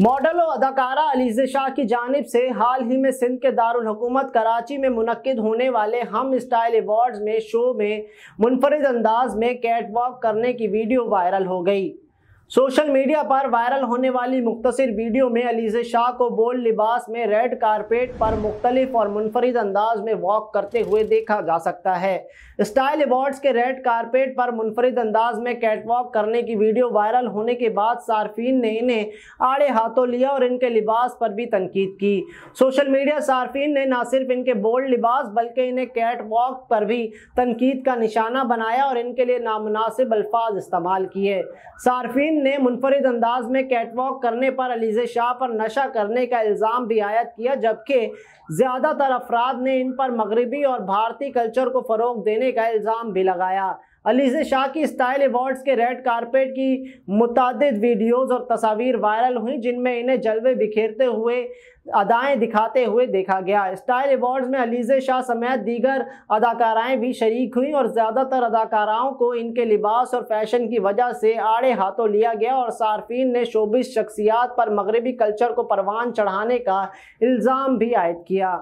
model और अदाकारा अलीजे शाह की जानब से हाल ही में सिंध के दारकूमत कराची में मुनद होने वाले हम स्टाइल अवार्ड्स में शो में मुनफरद अंदाज में कैटवॉक करने की वीडियो वायरल हो गई सोशल मीडिया पर वायरल होने वाली मुख्तर वीडियो में अलीजे शाह को बोल्ड लिबास में रेड कारपेट पर मुख्तलिफ और मुनफरद अंदाज में वॉक करते हुए देखा जा सकता है स्टाइल अवार्ड्स के रेड कारपेट पर मुनफरद अंदाज में कैटवॉक करने की वीडियो वायरल होने के बाद सार्फिन ने इन्हें आड़े हाथों लिया और इनके लिबास पर भी तनकीद की सोशल मीडिया सार्फिन ने ना सिर्फ इनके बोल्ड लिबास बल्कि इन्हें कैट वॉक पर भी तनकीद का निशाना बनाया और इनके लिए नामनासिब अल्फाज इस्तेमाल किए सार्फिन ने मुनफरद अंदाज में कैटवॉक करने पर अलीजे शाह पर नशा करने का इल्ज़ाम भी आयद किया जबकि ज़्यादातर अफराद ने इन पर मगरबी और भारतीय कल्चर को फ़रोग देने का इल्ज़ाम भी लगाया अलीज़ शाह की स्टाइल अवार्ड्स के रेड कारपेट की मुतद वीडियोज़ और तस्वीर वायरल हुई जिनमें इन्हें जलवे बिखेरते हुए अदाएं दिखाते हुए देखा गया स्टाइल अवार्ड्स में अलीज़ शाह समेत दीगर अदाकाराएं भी शरीक हुई और ज़्यादातर अदाकाराओं को इनके लिबास और फैशन की वजह से आड़े हाथों लिया गया और सार्फिन ने शोबिस शख्सियात पर मगरबी कल्चर को परवान चढ़ाने का इल्ज़ाम भी आयद किया